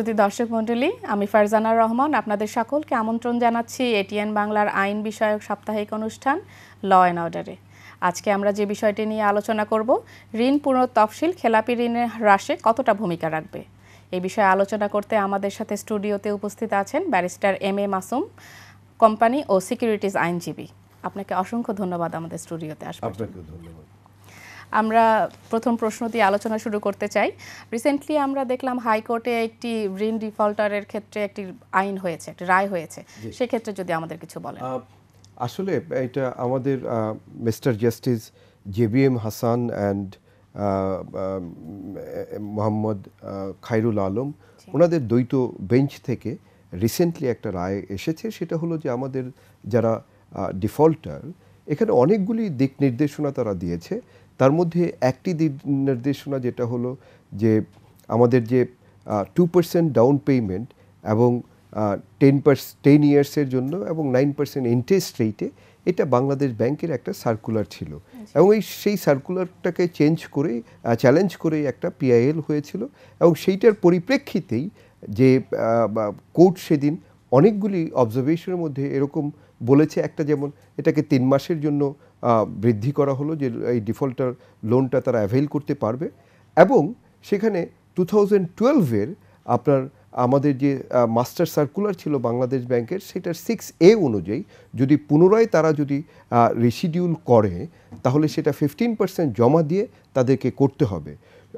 সুধী দর্শক মণ্ডলী আমি ফারজানা রহমান আপনাদের সকলকে আমন্ত্রণ জানাচ্ছি এটিএন বাংলার আইন বিষয়ক সাপ্তাহিক অনুষ্ঠান ল অ্যান্ড অর্ডারে আজকে আমরা যে বিষয়টি নিয়ে আলোচনা করব ঋণ পুনর তফসিল খেলাপি ঋণের হ্রাসে কতটা ভূমিকা রাখবে এই বিষয়ে আলোচনা করতে আমাদের সাথে স্টুডিওতে উপস্থিত আছেন barrister M A Masum company ও সিকিউরিটিজ আইনজীবী আপনাকে অসংখ্য ধন্যবাদ আমাদের স্টুডিওতে আসবেন ধন্যবাদ আমরা প্রথম প্রশ্ন দিয়ে আলোচনা শুরু করতে চাই রিসেন্টলি আমরা দেখলাম হাইকোর্টে একটি ঋণ ডিফল্টারের ক্ষেত্রে একটি আইন হয়েছে একটি রায় হয়েছে সেক্ষেত্রে যদি আমাদের কিছু বলেন আসলে এটা আমাদের mister justice M Hasan and Mohammad Khairul Alam ওনাদের দ্বৈত বেঞ্চ থেকে রিসেন্টলি একটা রায় এসেছে সেটা হলো যে আমাদের যারা ডিফল্টার এখানে অনেকগুলি দিক নির্দেশনা তারা দিয়েছে তার মধ্যে একটি নির্দেশনা যেটা হলো যে আমাদের যে টু পার্সেন্ট ডাউন পেমেন্ট এবং টেন পার্স টেন ইয়ার্সের জন্য এবং নাইন পার্সেন্ট ইন্টারেস্ট রেটে এটা বাংলাদেশ ব্যাংকের একটা সার্কুলার ছিল আচ্ছা। এবং এই সেই সার্কুলারটাকে চেঞ্জ করে চ্যালেঞ্জ করে একটা পিআইএল হয়েছিল এবং সেইটার পরিপ্রেক্ষিতেই যে কোর্ট সেদিন অনেকগুলি অবজারভেশনের মধ্যে এরকম বলেছে একটা যেমন এটাকে তিন মাসের জন্য বৃদ্ধি করা হলো যে এই ডিফল্টার লোনটা তারা অ্যাভেল করতে পারবে এবং সেখানে টু থাউজেন্ড টুয়েলভের আপনার আমাদের যে মাস্টার সার্কুলার ছিল বাংলাদেশ ব্যাংকের সেটার সিক্স এ অনুযায়ী যদি পুনরায় তারা যদি রেসিডিউল করে তাহলে সেটা ফিফটিন পার্সেন্ট জমা দিয়ে তাদেরকে করতে হবে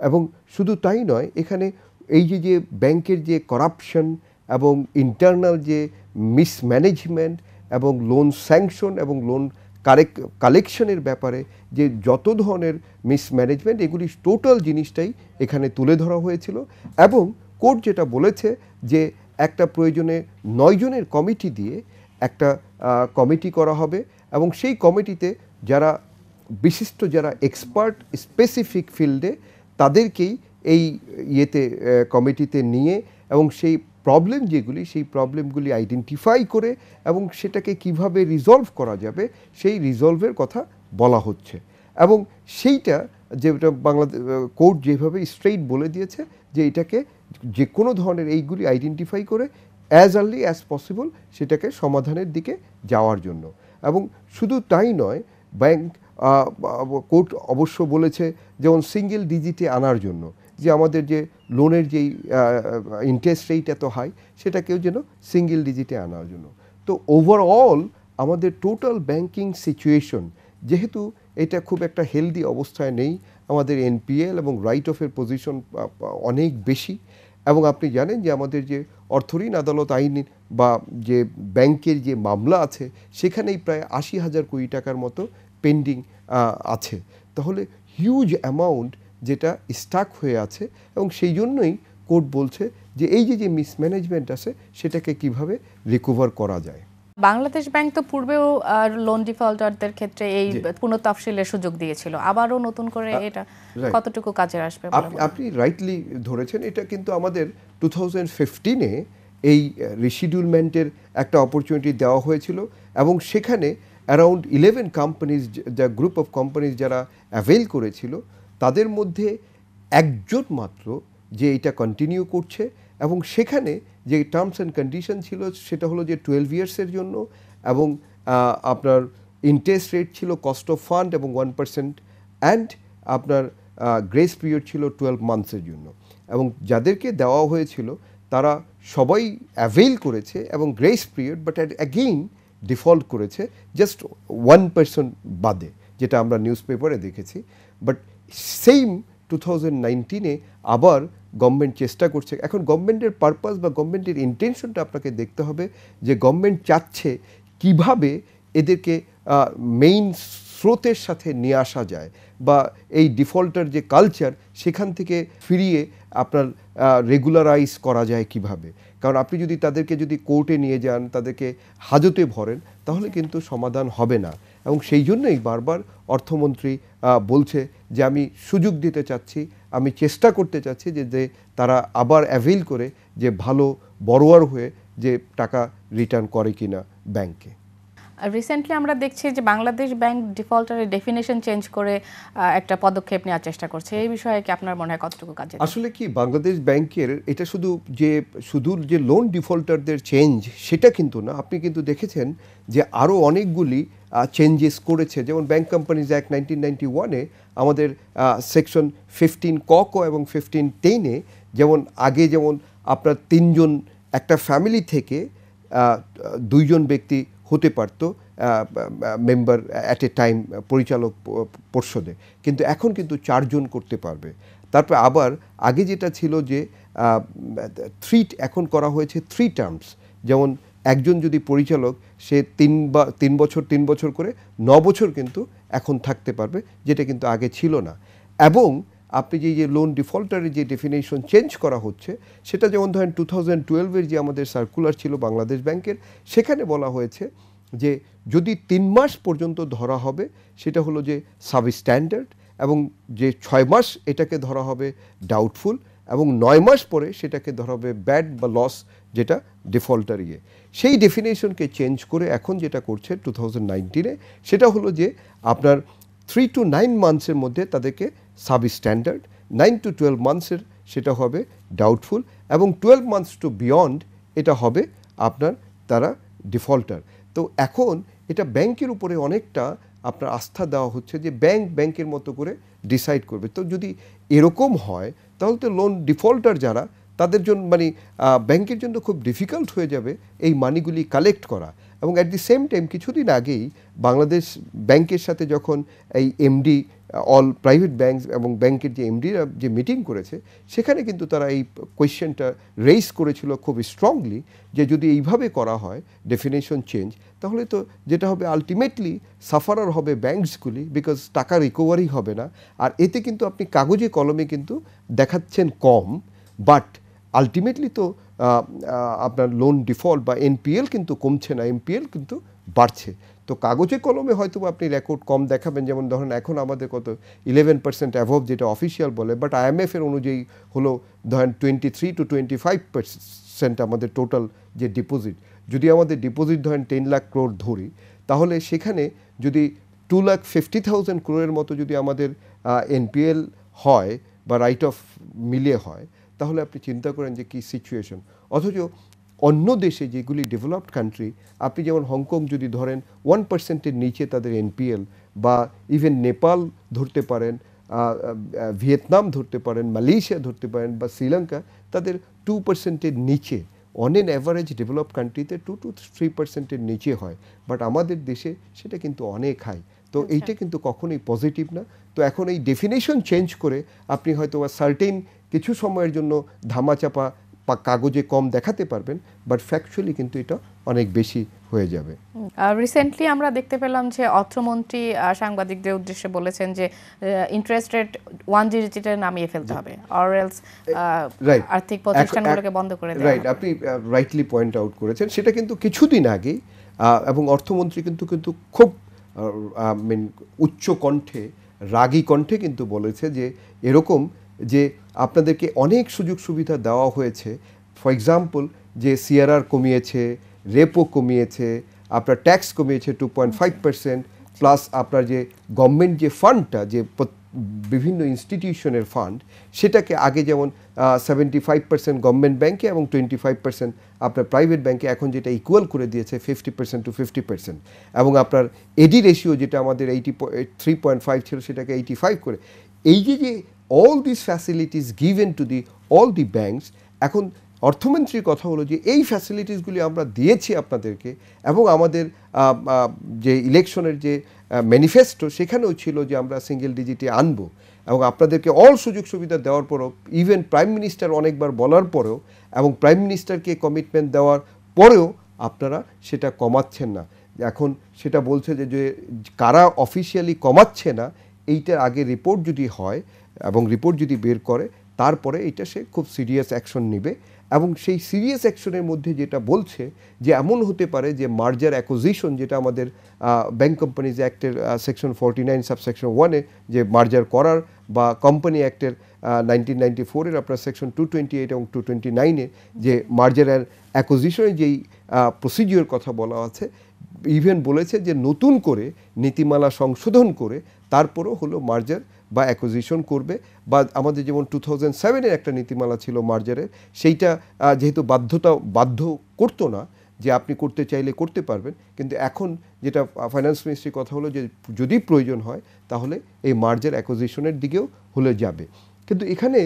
এবং শুধু তাই নয় এখানে এই যে যে ব্যাংকের যে করাপশন এবং ইন্টারনাল যে মিসম্যানেজমেন্ট এবং লোন স্যাংশন এবং লোন কারেক কালেকশনের ব্যাপারে যে যত ধরনের মিসম্যানেজমেন্ট এগুলি টোটাল জিনিসটাই এখানে তুলে ধরা হয়েছিল এবং কোর্ট যেটা বলেছে যে একটা প্রয়োজনে নয়জনের কমিটি দিয়ে একটা কমিটি করা হবে এবং সেই কমিটিতে যারা বিশিষ্ট যারা এক্সপার্ট স্পেসিফিক ফিল্ডে তাদেরকেই এই ইয়েতে কমিটিতে নিয়ে এবং সেই প্রবলেম যেগুলি সেই প্রবলেমগুলি আইডেন্টিফাই করে এবং সেটাকে কিভাবে রিজলভ করা যাবে সেই রিজলভের কথা বলা হচ্ছে এবং সেইটা যেটা বাংলাদেশ কোর্ট যেভাবে স্ট্রেইট বলে দিয়েছে যে এটাকে যে কোনো ধরনের এইগুলি আইডেন্টিফাই করে অ্যাজ আর্লি অ্যাজ পসিবল সেটাকে সমাধানের দিকে যাওয়ার জন্য এবং শুধু তাই নয় ব্যাংক কোর্ট অবশ্য বলেছে যেমন সিঙ্গেল ডিজিটে আনার জন্য যে আমাদের যে লোনের যেই ইন্টারেস্ট রেট এত হাই সেটাকেও যেন সিঙ্গেল ডিজিটে আনার জন্য তো ওভারঅল আমাদের টোটাল ব্যাংকিং সিচুয়েশন যেহেতু এটা খুব একটা হেলদি অবস্থায় নেই আমাদের এনপিএল এবং রাইট অফের পজিশন অনেক বেশি এবং আপনি জানেন যে আমাদের যে অর্থঋণ আদালত আইন বা যে ব্যাংকের যে মামলা আছে সেখানেই প্রায় আশি হাজার কোটি টাকার মতো পেন্ডিং আছে তাহলে হিউজ অ্যামাউন্ট যেটা স্টাক হয়ে আছে এবং সেই জন্যই কোর্ট বলছে যে এই যে যে মিসম্যানেজমেন্ট আছে সেটাকে কিভাবে রিকভার করা যায় বাংলাদেশ ব্যাংক তো পূর্বেও লোন ডিফল্টারদের ক্ষেত্রে এই তফসিলের সুযোগ দিয়েছিল আবারও নতুন করে এটা কতটুকু কাজে আসবে আপনি রাইটলি ধরেছেন এটা কিন্তু আমাদের টু থাউজেন্ড ফিফটিনে এই রিশিডিউলমেন্টের একটা অপরচুনিটি দেওয়া হয়েছিল এবং সেখানে around eleven companies the group of companies যারা অ্যাভেল করেছিল তাদের মধ্যে একজন মাত্র যে এটা কন্টিনিউ করছে এবং সেখানে যে টার্মস অ্যান্ড কন্ডিশন ছিল সেটা হলো যে টুয়েলভ ইয়ার্সের জন্য এবং আপনার ইন্টারেস্ট রেট ছিল কস্ট অফ ফান্ড এবং ওয়ান পার্সেন্ট অ্যান্ড আপনার গ্রেস পিরিয়ড ছিল টুয়েলভ মান্থসের জন্য এবং যাদেরকে দেওয়া হয়েছিল তারা সবাই অ্যাভেল করেছে এবং grace period but again default করেছে জাস্ট ওয়ান পার্সেন্ট বাদে যেটা আমরা নিউজ পেপারে দেখেছি বাট সেইম টু থাউজেন্ড আবার গভর্নমেন্ট চেষ্টা করছে এখন গভর্নমেন্টের পারপাস বা গভর্নমেন্টের ইন্টেনশনটা আপনাকে দেখতে হবে যে গভর্নমেন্ট চাচ্ছে কিভাবে এদেরকে মেইন স্রোতের সাথে নিয়ে আসা যায় বা এই ডিফল্টার যে কালচার সেখান থেকে ফিরিয়ে আপনার রেগুলারাইজ করা যায় কিভাবে কারণ আপনি যদি তাদেরকে যদি কোর্টে নিয়ে যান তাদেরকে হাজতে ভরেন তাহলে কিন্তু সমাধান হবে না এবং সেই জন্যই বারবার অর্থমন্ত্রী বলছে যে আমি সুযোগ দিতে চাচ্ছি আমি চেষ্টা করতে চাচ্ছি যে যে তারা আবার অ্যাভেল করে যে ভালো বড়োয়ার হয়ে যে টাকা রিটার্ন করে কিনা ব্যাংকে রিসেন্টলি আমরা দেখছি যে বাংলাদেশ ব্যাংক ডিফল্টারের ডেফিনেশন চেঞ্জ করে একটা পদক্ষেপ নেওয়ার চেষ্টা করছে এই বিষয়ে কি আপনার মনে হয় কতটুকু কাজ আসলে কি বাংলাদেশ ব্যাংকের এটা শুধু যে শুধু যে লোন ডিফল্টারদের চেঞ্জ সেটা কিন্তু না আপনি কিন্তু দেখেছেন যে আরও অনেকগুলি চেঞ্জেস করেছে যেমন bank companies act nineteen ninety ওয়ানে আমাদের সেকশন ফিফটিন ক ক এবং ফিফটিন টেনে যেমন আগে যেমন আপনার তিনজন একটা ফ্যামিলি থেকে দুইজন ব্যক্তি হতে পারত মেম্বার অ্যাট এ টাইম পরিচালক পর্ষদে কিন্তু এখন কিন্তু চারজন করতে পারবে তারপর আবার আগে যেটা ছিল যে থ্রি এখন করা হয়েছে থ্রি টার্মস যেমন একজন যদি পরিচালক সে তিন বা তিন বছর তিন বছর করে ন বছর কিন্তু এখন থাকতে পারবে যেটা কিন্তু আগে ছিল না এবং আপনি যে যে লোন ডিফল্টারের যে ডেফিনেশন চেঞ্জ করা হচ্ছে সেটা যেমন ধরেন টু থাউজেন্ড টুয়েলভের যে আমাদের সার্কুলার ছিল বাংলাদেশ ব্যাংকের সেখানে বলা হয়েছে যে যদি তিন মাস পর্যন্ত ধরা হবে সেটা হলো যে সাব স্ট্যান্ডার্ড এবং যে ছয় মাস এটাকে ধরা হবে ডাউটফুল এবং নয় মাস পরে সেটাকে ধরা হবে ব্যাড বা লস যেটা ডিফল্টার ইয়ে সেই ডেফিনেশনকে চেঞ্জ করে এখন যেটা করছে টু থাউজেন্ড নাইনটিনে সেটা হলো যে আপনার থ্রি টু নাইন মান্থসের মধ্যে তাদেরকে sub standard nine to twelve মান্থসের সেটা হবে ডাউটফুল এবং টুয়েলভ মান্থস টু বিয়ন্ড এটা হবে আপনার তারা ডিফল্টার তো এখন এটা ব্যাংকের উপরে অনেকটা আপনার আস্থা দেওয়া হচ্ছে যে ব্যাংক ব্যাংকের মতো করে ডিসাইড করবে তো যদি এরকম হয় তাহলে তো লোন ডিফল্টার যারা তাদের জন্য মানে ব্যাংকের জন্য খুব ডিফিকাল্ট হয়ে যাবে এই মানিগুলি কালেক্ট করা এবং অ্যাট দি সেম টাইম কিছুদিন আগেই বাংলাদেশ ব্যাংকের সাথে যখন এই এমডি অল প্রাইভেট ব্যাংক এবং ব্যাংকের যে এমডিরা যে মিটিং করেছে সেখানে কিন্তু তারা এই কোয়েশ্চেনটা রেইস করেছিল খুব স্ট্রংলি যে যদি এইভাবে করা হয় ডেফিনেশন চেঞ্জ তাহলে তো যেটা হবে আলটিমেটলি সাফারার হবে ব্যাংকসগুলি বিকজ টাকা রিকভারি হবে না আর এতে কিন্তু আপনি কাগজে কলমে কিন্তু দেখাচ্ছেন কম বাট আলটিমেটলি তো আপনার লোন ডিফল্ট বা এনপিএল কিন্তু কমছে না এমপিএল কিন্তু বাড়ছে তো কাগজে কলমে হয়তো আপনি রেকর্ড কম দেখাবেন যেমন ধরেন এখন আমাদের কত ইলেভেন পার্সেন্ট অ্যাভভ যেটা অফিসিয়াল বলে বাট আইএমএফের অনুযায়ী হলো ধরেন twenty three to twenty five percent আমাদের টোটাল যে ডিপোজিট যদি আমাদের ডিপোজিট ধরেন টেন লাখ ক্রোর ধরি তাহলে সেখানে যদি টু লাখ ফিফটি থাউজেন্ড ক্রোরের মতো যদি আমাদের এনপিএল হয় বা রাইট অফ মিলিয়ে হয় তাহলে আপনি চিন্তা করেন যে কী সিচুয়েশন অথচ অন্য দেশে যেগুলি ডেভেলপড কান্ট্রি আপনি যেমন হংকং যদি ধরেন ওয়ান পার্সেন্টের নিচে তাদের এনপিএল বা ইভেন নেপাল ধরতে পারেন ভিয়েতনাম ধরতে পারেন মালয়েশিয়া ধরতে পারেন বা শ্রীলঙ্কা তাদের টু পার্সেন্টের নিচে অন এন অ্যাভারেজ ডেভেলপ কান্ট্রিতে টু টু থ্রি পার্সেন্টের নিচে হয় বাট আমাদের দেশে সেটা কিন্তু অনেক হাই তো আচ্ছা। এইটা কিন্তু কখনোই পজিটিভ না তো এখন এই ডেফিনেশন চেঞ্জ করে আপনি হয়তো বা সার্টেন কিছু সময়ের জন্য ধামাচাপা কাগজে কম দেখাতে পারবেন বাট ফ্যাকচুয়ালি কিন্তু এটা অনেক বেশি হয়ে যাবে রিসেন্টলি আমরা দেখতে পেলাম যে অর্থমন্ত্রী সাংবাদিকদের উদ্দেশ্যে বলেছেন যে ইন্টারেস্ট রেট ওয়ান ডিজিটে নামিয়ে ফেলতে হবে অর এলস আর্থিক প্রতিষ্ঠানগুলোকে বন্ধ করে রাইট আপনি রাইটলি পয়েন্ট আউট করেছেন সেটা কিন্তু কিছুদিন আগে এবং অর্থমন্ত্রী কিন্তু কিন্তু খুব মেন উচ্চ কণ্ঠে রাগী কণ্ঠে কিন্তু বলেছে যে এরকম যে আপনাদেরকে অনেক সুযোগ সুবিধা দেওয়া হয়েছে ফর এক্সাম্পল যে সিআরআর কমিয়েছে রেপো কমিয়েছে আপনার ট্যাক্স কমিয়েছে two point five percent plus আপনার যে গভর্নমেন্ট যে ফান্ডটা যে বিভিন্ন ইনস্টিটিউশনের ফান্ড সেটাকে আগে যেমন সেভেন্টি ফাইভ পার্সেন্ট গভর্নমেন্ট ব্যাঙ্কে এবং টোয়েন্টি ফাইভ পার্সেন্ট আপনার প্রাইভেট ব্যাঙ্কে এখন যেটা ইকুয়াল করে দিয়েছে fifty percent to fifty percent এবং আপনার এডি রেশিও যেটা আমাদের এইটি থ্রি পয়েন্ট ফাইভ ছিল সেটাকে এইটি ফাইভ করে এই যে যে all this facilities given to the all the banks এখন অর্থমন্ত্রীর কথা হলো যে এই ফ্যাসিলিটিসগুলি আমরা দিয়েছি আপনাদেরকে এবং আমাদের যে ইলেকশনের যে ম্যানিফেস্টো সেখানেও ছিল যে আমরা সিঙ্গেল ডিজিটে আনব এবং আপনাদেরকে অল সুযোগ সুবিধা দেওয়ার পরও ইভেন প্রাইম মিনিস্টার অনেকবার বলার পরেও এবং প্রাইম মিনিস্টারকে কমিটমেন্ট দেওয়ার পরেও আপনারা সেটা কমাচ্ছেন না এখন সেটা বলছে যে কারা অফিসিয়ালি কমাচ্ছে না এইটার আগে রিপোর্ট যদি হয় এবং রিপোর্ট যদি বের করে তারপরে এটা সে খুব সিরিয়াস অ্যাকশন নেবে এবং সেই সিরিয়াস অ্যাকশনের মধ্যে যেটা বলছে যে এমন হতে পারে যে মার্জার অ্যাকোজিশন যেটা আমাদের ব্যাংক কোম্পানিজ অ্যাক্টের সেকশন ফোরটি নাইন সাবসেকশন ওয়ানে যে মার্জার করার বা কোম্পানি অ্যাক্টের নাইনটিন নাইনটি ফোরের আপনার সেকশন টু টোয়েন্টি এইট এবং টু টোয়েন্টি নাইনে যে মার্জার অ্যাকোজিশনের যেই প্রসিডিওর কথা বলা আছে ইভেন বলেছে যে নতুন করে নীতিমালা সংশোধন করে তারপরও হলো মার্জার বা অ্যাকোজিশন করবে বা আমাদের যেমন টু থাউজেন্ড সেভেনের একটা নীতিমালা ছিল মার্জারের সেইটা যেহেতু বাধ্যতা বাধ্য করতো না যে আপনি করতে চাইলে করতে পারবেন কিন্তু এখন যেটা ফাইন্যান্স মিনিস্ট্রির কথা হলো যে যদি প্রয়োজন হয় তাহলে এই মার্জার অ্যাকোজিশনের দিকেও হলে যাবে কিন্তু এখানে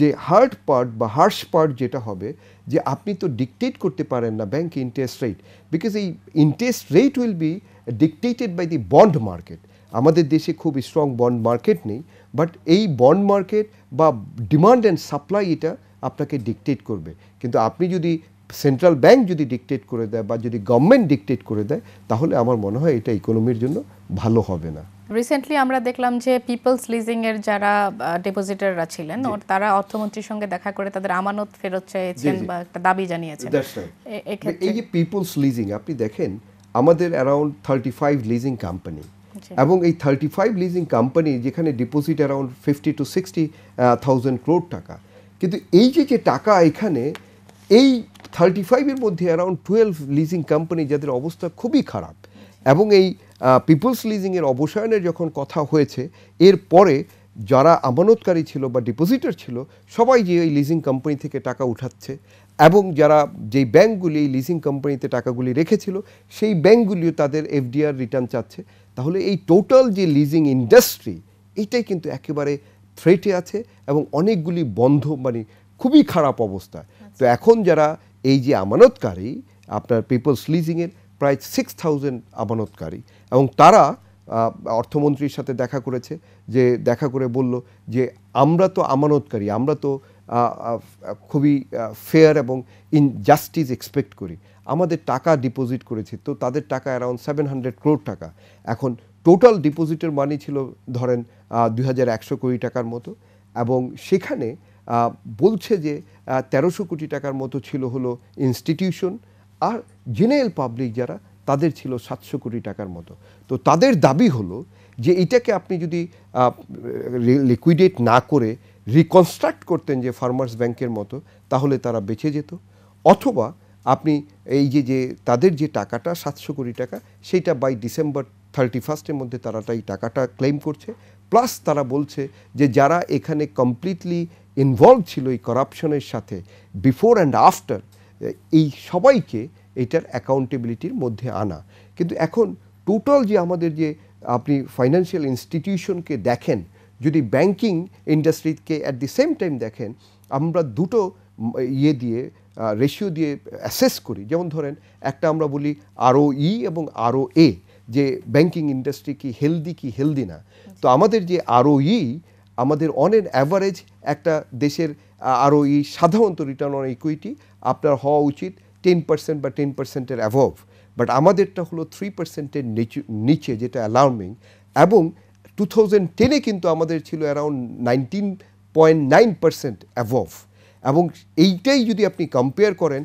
যে হার্ড পার্ট বা হার্শ পার্ট যেটা হবে যে আপনি তো ডিকটেট করতে পারেন না ব্যাংক ইন্টারেস্ট রেট বিকজ এই interest rate will be dictated by the bond market আমাদের দেশে খুব স্ট্রং বন্ড মার্কেট নেই বাট এই বন্ড মার্কেট বা ডিমান্ড অ্যান্ড সাপ্লাই এটা আপনাকে ডিকটেট করবে কিন্তু আপনি যদি সেন্ট্রাল ব্যাংক যদি ডিকটেট করে দেয় বা যদি গভর্নমেন্ট ডিকটেট করে দেয় তাহলে আমার মনে হয় এটা ইকোনমির জন্য ভালো হবে না রিসেন্টলি আমরা দেখলাম যে পিপলস লিজিং এর যারা ডিপোজিটররা ছিলেন তারা অর্থমন্ত্রীর সঙ্গে দেখা করে তাদের আমানত ফেরত চেয়েছেন বা একটা দাবি জানিয়েছেন এই যে পিপলস লিজিং আপনি দেখেন আমাদের around thirty five leasing company এবং এই থার্টি ফাইভ লিজিং কোম্পানি যেখানে deposit around fifty to sixty thousand crore টাকা কিন্তু এই যে যে টাকা এখানে এই থার্টি ফাইভের মধ্যে অ্যারাউন্ড টুয়েলভ লিজিং কোম্পানি যাদের অবস্থা খুবই খারাপ এবং এই পিপলস লিজিংয়ের অবসায়নের যখন কথা হয়েছে এর পরে যারা আমানতকারী ছিল বা ডিপোজিটার ছিল সবাই যে এই লিজিং কোম্পানি থেকে টাকা উঠাচ্ছে এবং যারা যেই ব্যাঙ্কগুলি এই লিজিং কোম্পানিতে টাকাগুলি রেখেছিল সেই ব্যাঙ্কগুলিও তাদের এফডিআর রিটার্ন চাচ্ছে তাহলে এই টোটাল যে লিজিং ইন্ডাস্ট্রি এটাই কিন্তু একেবারে থ্রেটে আছে এবং অনেকগুলি বন্ধ মানে খুবই খারাপ অবস্থা আচ্ছা। তো এখন যারা এই যে আমানতকারী আপনার পিপলস লিজিংয়ের প্রায় সিক্স থাউজেন্ড আমানতকারী এবং তারা অর্থমন্ত্রীর সাথে দেখা করেছে যে দেখা করে বলল যে আমরা তো আমানতকারী আমরা তো খুবই ফেয়ার এবং ইন জাস্টিস এক্সপেক্ট করি আমাদের টাকা ডিপোজিট করেছে তো তাদের টাকা অ্যারাউন্ড সেভেন হান্ড্রেড ক্রোড টাকা এখন টোটাল ডিপোজিটের মানি ছিল ধরেন দুই হাজার একশো কোটি টাকার মতো এবং সেখানে বলছে যে তেরোশো কোটি টাকার মতো ছিল হলো ইনস্টিটিউশন আর জেনারেল পাবলিক যারা তাদের ছিল সাতশো কোটি টাকার মতো তো তাদের দাবি হলো যে এটাকে আপনি যদি লিকুইডেট না করে রিকনস্ট্রাক্ট করতেন যে ফার্মার্স ব্যাংকের মতো তাহলে তারা বেঁচে যেত অথবা আপনি এই যে যে তাদের যে টাকাটা সাতশো কোটি টাকা সেইটা বাই ডিসেম্বর থার্টি ফার্স্টের মধ্যে তারা তাই টাকাটা ক্লেম করছে প্লাস তারা বলছে যে যারা এখানে কমপ্লিটলি ইনভলভ ছিল এই করাপশনের সাথে বিফোর অ্যান্ড আফটার এই সবাইকে এটার অ্যাকাউন্টেবিলিটির মধ্যে আনা কিন্তু এখন টোটাল যে আমাদের যে আপনি ফাইন্যান্সিয়াল ইনস্টিটিউশনকে দেখেন যদি ব্যাংকিং ইন্ডাস্ট্রিকে অ্যাট দি সেম টাইম দেখেন আমরা দুটো ইয়ে দিয়ে রেশিও দিয়ে অ্যাসেস করি যেমন ধরেন একটা আমরা বলি আরও ই e এবং আরও এ যে ব্যাংকিং ইন্ডাস্ট্রি কি হেলদি কি হেলদি না তো আমাদের যে আরও ই e, আমাদের অন এন অ্যাভারেজ একটা দেশের আরও ই e সাধারণত রিটার্ন অন ইকুইটি আপনার হওয়া উচিত টেন পার্সেন্ট বা টেন পার্সেন্টের অ্যাভভ বাট আমাদেরটা হলো থ্রি পার্সেন্টের নিচে যেটা অ্যালার্মিং এবং টু থাউজেন্ড টেনে কিন্তু আমাদের ছিল around nineteen point nine percent অ্যাভভ এবং এইটাই যদি আপনি কম্পেয়ার করেন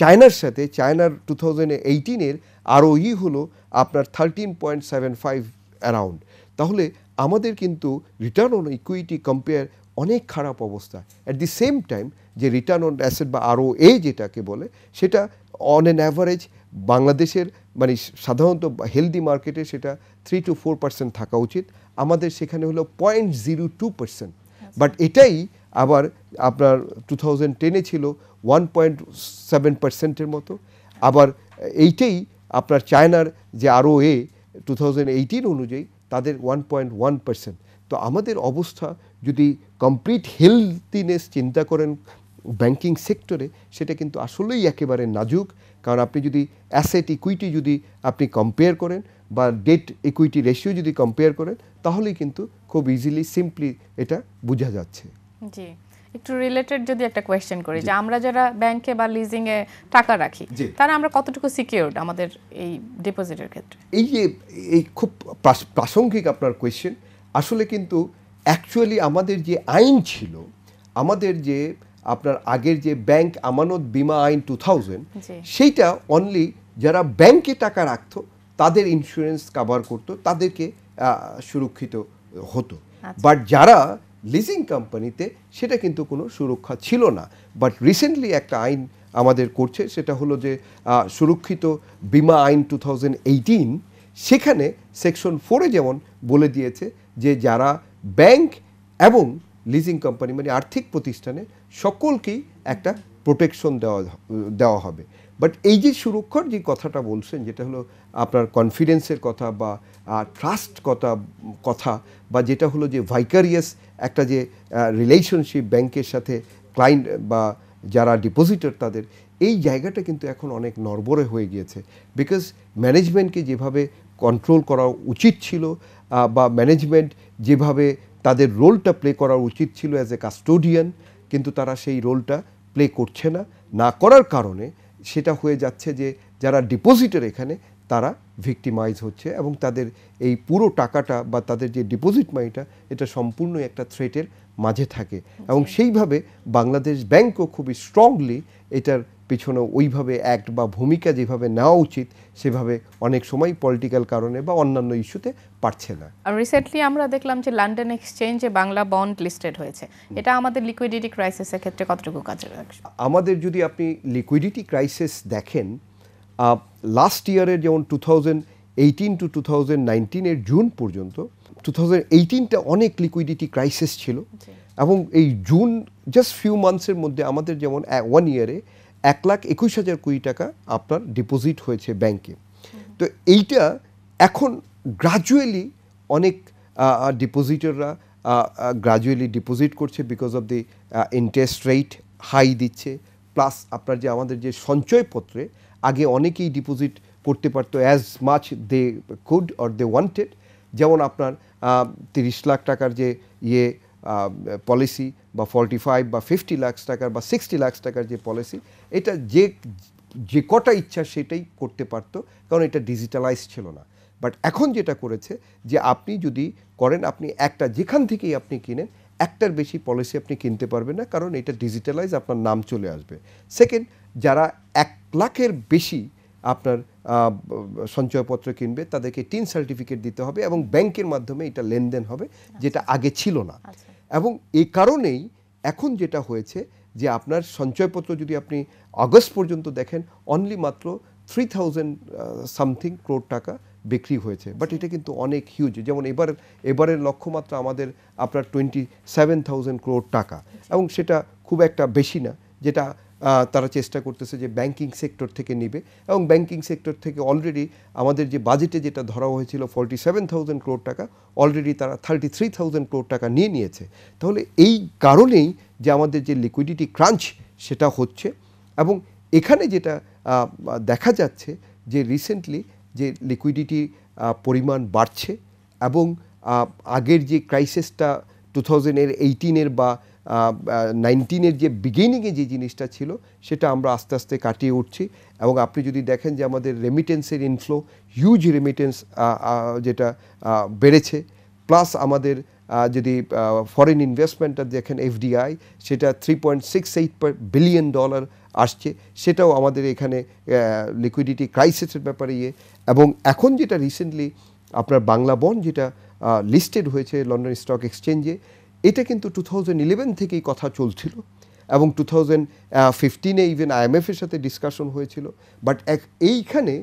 চায়নার সাথে চায়নার টু থাউজেন্ড এইটিনের আরওই হলো আপনার thirteen point seven five around তাহলে আমাদের কিন্তু রিটার্ন অন ইকুইটি কম্পেয়ার অনেক খারাপ অবস্থা অ্যাট দি সেম টাইম যে রিটার্ন অন অ্যাসেট বা আরও এ যেটাকে বলে সেটা অন অ্যান অ্যাভারেজ বাংলাদেশের মানে সাধারণত হেলদি মার্কেটে সেটা থ্রি টু ফোর পার্সেন্ট থাকা উচিত আমাদের সেখানে হলো point zero two percent but এটাই আবার আপনার টু থাউজেন্ড টেনে ছিল ওয়ান পয়েন্ট সেভেন পার্সেন্টের মতো আবার এইটাই আপনার চায়নার যে আরও এ টু থাউজেন্ড এইটিন অনুযায়ী তাদের ওয়ান পয়েন্ট ওয়ান পার্সেন্ট তো আমাদের অবস্থা যদি কমপ্লিট হেলদিনেস চিন্তা করেন ব্যাংকিং সেক্টরে সেটা কিন্তু আসলেই একেবারে নাজুক কারণ আপনি যদি অ্যাসেট ইকুইটি যদি আপনি কম্পেয়ার করেন বা ডেট ইকুইটি রেশিও যদি কম্পেয়ার করেন তাহলেই কিন্তু খুব ইজিলি সিম্পলি এটা বোঝা যাচ্ছে জি একটু রিলেটেড যদি একটা কোয়েশ্চেন করি যে আমরা যারা ব্যাংকে বা লিজিং এ টাকা রাখি তারা আমরা কতটুকু সিকিউরড আমাদের এই ডিপোজিটের ক্ষেত্রে এই যে এই খুব প্রাসঙ্গিক আপনার কোয়েশ্চেন আসলে কিন্তু অ্যাকচুয়ালি আমাদের যে আইন ছিল আমাদের যে আপনার আগের যে ব্যাংক আমানত বিমা আইন টু থাউজেন্ড সেইটা অনলি যারা ব্যাংকে টাকা রাখতো তাদের ইন্স্যুরেন্স কাভার করত তাদেরকে সুরক্ষিত হতো বাট আচ্ছা। যারা লিজিং কোম্পানিতে সেটা কিন্তু কোনো সুরক্ষা ছিল না বাট রিসেন্টলি একটা আইন আমাদের করছে সেটা হলো যে সুরক্ষিত বিমা আইন টু সেখানে সেকশন ফোরে যেমন বলে দিয়েছে যে যারা ব্যাংক এবং লিজিং কোম্পানি মানে আর্থিক প্রতিষ্ঠানে সকলকেই একটা প্রোটেকশন দেওয়া দেওয়া হবে বাট এই যে সুরক্ষার যে কথাটা বলছেন যেটা হলো আপনার কনফিডেন্সের কথা বা ট্রাস্ট কথা কথা বা যেটা হলো যে ভাইকারিয়াস একটা যে রিলেশনশিপ ব্যাংকের সাথে ক্লায়েন্ট বা যারা ডিপোজিটর তাদের এই জায়গাটা কিন্তু এখন অনেক নরবরে হয়ে গিয়েছে বিকজ ম্যানেজমেন্টকে যেভাবে কন্ট্রোল করা উচিত ছিল বা ম্যানেজমেন্ট যেভাবে তাদের রোলটা প্লে করা উচিত ছিল অ্যাজ এ কাস্টোডিয়ান কিন্তু তারা সেই রোলটা প্লে করছে না না করার কারণে সেটা হয়ে যাচ্ছে যে যারা ডিপোজিটের এখানে তারা ভিক্টিমাইজ হচ্ছে এবং তাদের এই পুরো টাকাটা বা তাদের যে ডিপোজিট মানিটা এটা সম্পূর্ণ একটা থ্রেটের মাঝে থাকে আচ্ছা। এবং সেইভাবে বাংলাদেশ ব্যাংকও খুবই স্ট্রংলি এটার পিছনে ওইভাবে অ্যাক্ট বা ভূমিকা যেভাবে নেওয়া উচিত সেভাবে অনেক সময় পলিটিক্যাল কারণে বা অন্যান্য ইস্যুতে পারছে না আর রিসেন্টলি আমরা দেখলাম যে লন্ডন এক্সচেঞ্জে বাংলা বন্ড লিস্টেড হয়েছে এটা আমাদের লিকুইডিটি ক্রাইসিসের ক্ষেত্রে কতটুকু কাজে লাগছে আমাদের যদি আপনি লিকুইডিটি ক্রাইসিস দেখেন লাস্ট ইয়ারের যেমন two thousand eighteen to two thousand নাইনটিনের জুন পর্যন্ত টু থাউজেন্ড এইটিনটা অনেক লিকুইডিটি ক্রাইসিস ছিল এবং এই জুন জাস্ট ফিউ মান্থসের মধ্যে আমাদের যেমন ওয়ান ইয়ারে এক লাখ একুশ হাজার কুড়ি টাকা আপনার ডিপোজিট হয়েছে ব্যাংকে তো এইটা এখন গ্রাজুয়ালি অনেক ডিপোজিটররা গ্রাজুয়ালি ডিপোজিট করছে because of the interest rate high দিচ্ছে প্লাস আপনার যে আমাদের যে সঞ্চয়পত্রে আগে অনেকেই ডিপোজিট করতে পারতো as much they could or they wanted যেমন আপনার তিরিশ লাখ টাকার যে ইয়ে পলিসি বা ফর্টি ফাইভ বা ফিফটি লাখ টাকার বা সিক্সটি লাখ টাকার যে পলিসি এটা যে যে কটা ইচ্ছা সেটাই করতে পারতো কারণ এটা ডিজিটালাইজ ছিল না বাট এখন যেটা করেছে যে আপনি যদি করেন আপনি একটা যেখান থেকেই আপনি কিনেন একটার বেশি পলিসি আপনি কিনতে পারবেন না কারণ এটা ডিজিটালাইজ আপনার নাম চলে আসবে সেকেন্ড যারা এক লাখের বেশি আপনার সঞ্চয়পত্র কিনবে তাদেরকে টিন সার্টিফিকেট দিতে হবে এবং ব্যাংকের মাধ্যমে এটা লেনদেন হবে আচ্ছা। যেটা আগে ছিল না আচ্ছা। এবং এই কারণেই এখন যেটা হয়েছে যে আপনার সঞ্চয়পত্র যদি আপনি আগস্ট পর্যন্ত দেখেন অনলি মাত্র থ্রি থাউজেন্ড সামথিং ক্রোড টাকা বিক্রি হয়েছে বাট এটা কিন্তু অনেক হিউজ যেমন এবার এবারের লক্ষ্যমাত্রা আমাদের আপনার টোয়েন্টি সেভেন থাউজেন্ড ক্রোড টাকা এবং সেটা খুব একটা বেশি না যেটা তারা চেষ্টা করতেছে যে ব্যাংকিং সেক্টর থেকে নিবে এবং ব্যাংকিং সেক্টর থেকে অলরেডি আমাদের যে বাজেটে যেটা ধরা হয়েছিল ফর্টি সেভেন থাউজেন্ড ক্রোর টাকা অলরেডি তারা থার্টি থ্রি থাউজেন্ড ক্রোর টাকা নিয়ে নিয়েছে তাহলে এই কারণেই যে আমাদের যে লিকুইডিটি ক্রাঞ্চ সেটা হচ্ছে এবং এখানে যেটা দেখা যাচ্ছে যে রিসেন্টলি যে লিকুইডিটি পরিমাণ বাড়ছে এবং আগের যে ক্রাইসিসটা টু থাউজেন্ড এইটিনের বা নাইনটিনের যে বিগিনিংয়ে যে জিনিসটা ছিল সেটা আমরা আস্তে আস্তে কাটিয়ে উঠছি এবং আপনি যদি দেখেন যে আমাদের রেমিটেন্সের ইনফ্লো হিউজ রেমিটেন্স যেটা বেড়েছে প্লাস আমাদের যদি ফরেন ইনভেস্টমেন্টটা দেখেন এফডিআই সেটা three point six eight billion dollar আসছে সেটাও আমাদের এখানে লিকুইডিটি ক্রাইসিসের ব্যাপারে ইয়ে এবং এখন যেটা রিসেন্টলি আপনার বাংলা বন্ড যেটা লিস্টেড হয়েছে লন্ডন স্টক এক্সচেঞ্জে এটা কিন্তু টু থাউজেন্ড ইলেভেন থেকেই কথা চলছিল এবং টু থাউজেন্ড ফিফটিনে ইভেন আইএমএফের সাথে ডিসকাশন হয়েছিল বাট এক এইখানে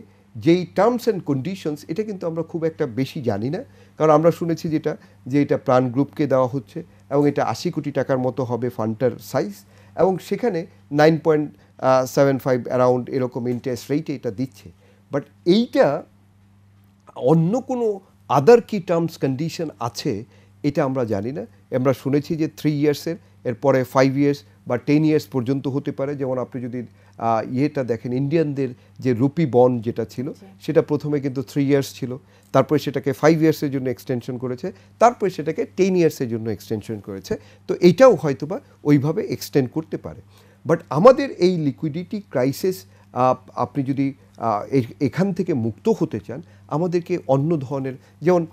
যেই টার্মস অ্যান্ড কন্ডিশনস এটা কিন্তু আমরা খুব একটা বেশি জানি না কারণ আমরা শুনেছি যেটা যে এটা প্রাণ গ্রুপকে দেওয়া হচ্ছে এবং এটা আশি কোটি টাকার মতো হবে ফান্ডটার সাইজ এবং সেখানে nine point seven five around এরকম ইন্টারেস্ট রেটে এটা দিচ্ছে বাট এইটা অন্য কোনো আদার কি টার্মস কন্ডিশন আছে এটা আমরা জানি না আমরা শুনেছি যে থ্রি ইয়ার্সের এরপরে ফাইভ ইয়ার্স বা টেন ইয়ার্স পর্যন্ত হতে পারে যেমন আপনি যদি ইয়েটা দেখেন ইন্ডিয়ানদের যে রুপি বন্ড যেটা ছিল সেটা প্রথমে কিন্তু থ্রি ইয়ার্স ছিল তারপরে সেটাকে ফাইভ ইয়ার্সের জন্য এক্সটেনশন করেছে তারপরে সেটাকে টেন ইয়ার্সের জন্য এক্সটেনশন করেছে তো এটাও হয়তোবা ওইভাবে এক্সটেন্ড করতে পারে বাট আমাদের এই লিকুইডিটি ক্রাইসিস আপনি যদি এখান থেকে মুক্ত হতে চান আমাদেরকে অন্য ধরনের যেমন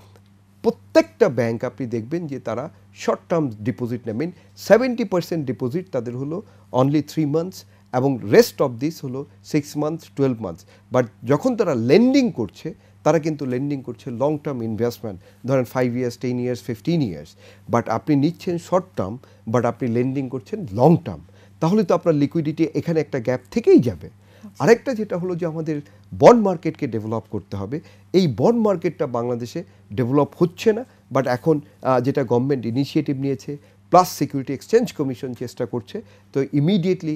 প্রত্যেকটা ব্যাংক আপনি দেখবেন যে তারা শর্ট টার্ম ডিপোজিট নেবেন সেভেন্টি পার্সেন্ট ডিপোজিট তাদের হলো অনলি থ্রি মান্থস এবং রেস্ট অফ দিস হলো six months twelve months but যখন তারা লেন্ডিং করছে তারা কিন্তু লেন্ডিং করছে লং টার্ম ইনভেস্টমেন্ট ধরেন five years ten years fifteen years but আপনি নিচ্ছেন শর্ট টার্ম বাট আপনি লেন্ডিং করছেন লং টার্ম তাহলে তো আপনার লিকুইডিটি এখানে একটা গ্যাপ থেকেই যাবে আচ্ছা। আরেকটা যেটা হলো যে আমাদের বন্ড মার্কেটকে ডেভেলপ করতে হবে এই বন্ড মার্কেটটা বাংলাদেশে ডেভেলপ হচ্ছে না বাট এখন যেটা গভর্নমেন্ট ইনিশিয়েটিভ নিয়েছে প্লাস সিকিউরিটি এক্সচেঞ্জ কমিশন চেষ্টা করছে তো ইমিডিয়েটলি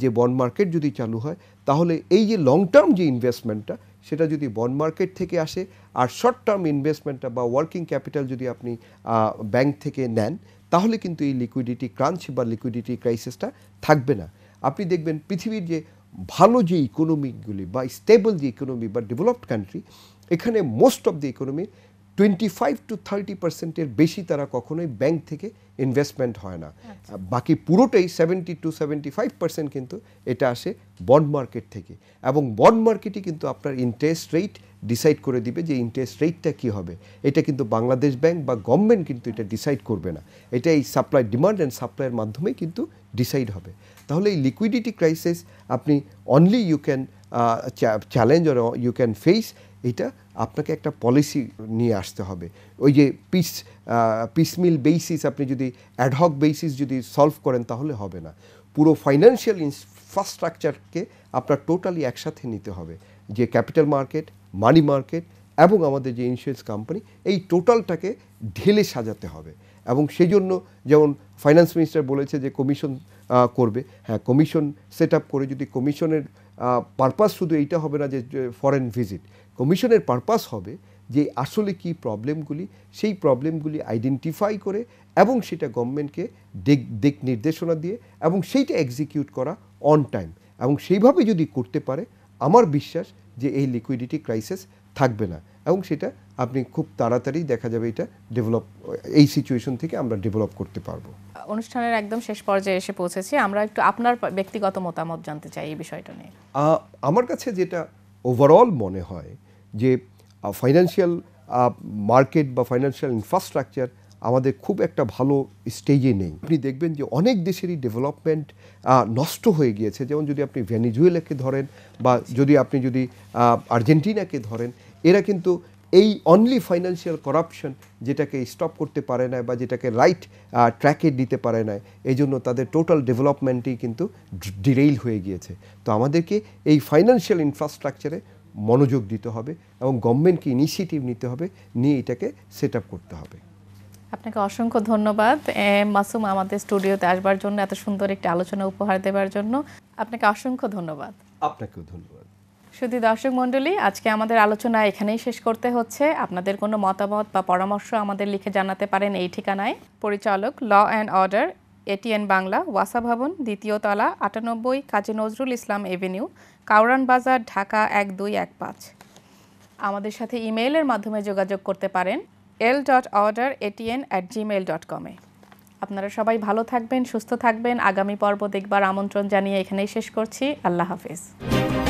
যে বন্ড মার্কেট যদি চালু হয় তাহলে এই যে লং টার্ম যে ইনভেস্টমেন্টটা সেটা যদি বন্ড মার্কেট থেকে আসে আর শর্ট টার্ম ইনভেস্টমেন্টটা বা ওয়ার্কিং ক্যাপিটাল যদি আপনি ব্যাংক থেকে নেন তাহলে কিন্তু এই লিকুইডিটি ক্রাঞ্চ বা লিকুইডিটি ক্রাইসিসটা থাকবে না আপনি দেখবেন পৃথিবীর যে ভালো যে ইকোনমিগুলি বা স্টেবল যে ইকোনমি বা ডেভেলপড কান্ট্রি এখানে most of the economy twenty five to thirty পার্সেন্টের বেশি তারা কখনোই ব্যাংক থেকে ইনভেস্টমেন্ট হয় না আচ্ছা। বাকি পুরোটাই seventy to seventy five percent কিন্তু এটা আসে বন্ড মার্কেট থেকে এবং বন্ড মার্কেটই কিন্তু আপনার ইন্টারেস্ট রেট ডিসাইড করে দিবে যে ইন্টারেস্ট রেটটা কী হবে এটা কিন্তু বাংলাদেশ ব্যাংক বা গভর্নমেন্ট কিন্তু এটা ডিসাইড করবে না এটা এই সাপ্লাই ডিমান্ড অ্যান্ড সাপ্লাইয়ের মাধ্যমে কিন্তু ডিসাইড হবে তাহলে এই লিকুইডিটি ক্রাইসিস আপনি only you can challenge or you can face এটা আপনাকে একটা পলিসি নিয়ে আসতে হবে ওই যে পিস পিসমিল বেসিস আপনি যদি অ্যাডহক বেসিস যদি সলভ করেন তাহলে হবে না পুরো ফাইন্যান্সিয়াল ইনফ্রাস্ট্রাকচারকে আপনার টোটালি একসাথে নিতে হবে যে ক্যাপিটাল মার্কেট মানি মার্কেট এবং আমাদের যে ইন্স্যুরেন্স কোম্পানি এই টোটালটাকে ঢেলে সাজাতে হবে এবং সেই জন্য যেমন ফাইন্যান্স মিনিস্টার বলেছে যে কমিশন করবে হ্যাঁ কমিশন সেট করে যদি কমিশনের পারপাস শুধু এইটা হবে না যে ফরেন ভিজিট কমিশনের পারপাস হবে যে আসলে কি প্রবলেমগুলি সেই প্রবলেমগুলি আইডেন্টিফাই করে এবং সেটা গভর্নমেন্টকে দিক নির্দেশনা দিয়ে এবং সেইটা এক্সিকিউট করা অন টাইম এবং সেইভাবে যদি করতে পারে আমার বিশ্বাস যে এই লিকুইডিটি ক্রাইসিস থাকবে না এবং সেটা আপনি খুব তাড়াতাড়ি দেখা যাবে এটা ডেভেলপ এই সিচুয়েশন থেকে আমরা ডেভেলপ করতে পারবো অনুষ্ঠানের একদম শেষ পর্যায়ে এসে পৌঁছেছি আমরা একটু আপনার ব্যক্তিগত মতামত জানতে চাই এই বিষয়টা নিয়ে আমার কাছে যেটা ওভারঅল মনে হয় যে ফাইন্যান্সিয়াল মার্কেট বা ফাইন্যান্সিয়াল ইনফ্রাস্ট্রাকচার আমাদের খুব একটা ভালো স্টেজে নেই আপনি দেখবেন যে অনেক দেশেরই ডেভেলপমেন্ট নষ্ট হয়ে গিয়েছে যেমন যদি আপনি ভ্যানিজুয়েলাকে ধরেন বা যদি আপনি যদি আর্জেন্টিনাকে ধরেন এরা কিন্তু এই অনলি ফাইন্যান্সিয়াল করাপশন যেটাকে স্টপ করতে পারে না বা যেটাকে রাইট ট্র্যাকে দিতে পারে না এই জন্য তাদের টোটাল ডেভেলপমেন্টই কিন্তু ডিরেইল হয়ে গিয়েছে তো আমাদেরকে এই ফাইন্যান্সিয়াল ইনফ্রাস্ট্রাকচারে মনোযোগ দিতে হবে এবং গভর্নমেন্টকে ইনিশিয়েটিভ নিতে হবে নিয়ে এটাকে সেট করতে হবে আপনাকে অসংখ্য ধন্যবাদ এম মাসুম আমাদের স্টুডিওতে আসবার জন্য এত সুন্দর একটি আলোচনা উপহার দেবার জন্য আপনাকে অসংখ্য ধন্যবাদ আপনাকেও ধন্যবাদ শুধু দর্শক মণ্ডলী আজকে আমাদের আলোচনা এখানেই শেষ করতে হচ্ছে আপনাদের কোনো মতামত বা পরামর্শ আমাদের লিখে জানাতে পারেন এই ঠিকানায় পরিচালক law and order ATN Bangla ওয়াসা ভবন দ্বিতীয় তলা আটানব্বই কাজী নজরুল ইসলাম এভিনিউ কাউরান বাজার ঢাকা এক দুই এক পাঁচ আমাদের সাথে ইমেইলের মাধ্যমে যোগাযোগ করতে পারেন L dot order ATN at Gmail dot কমে আপনারা সবাই ভালো থাকবেন সুস্থ থাকবেন আগামী পর্ব দেখবার আমন্ত্রণ জানিয়ে এখানেই শেষ করছি আল্লাহ হাফিজ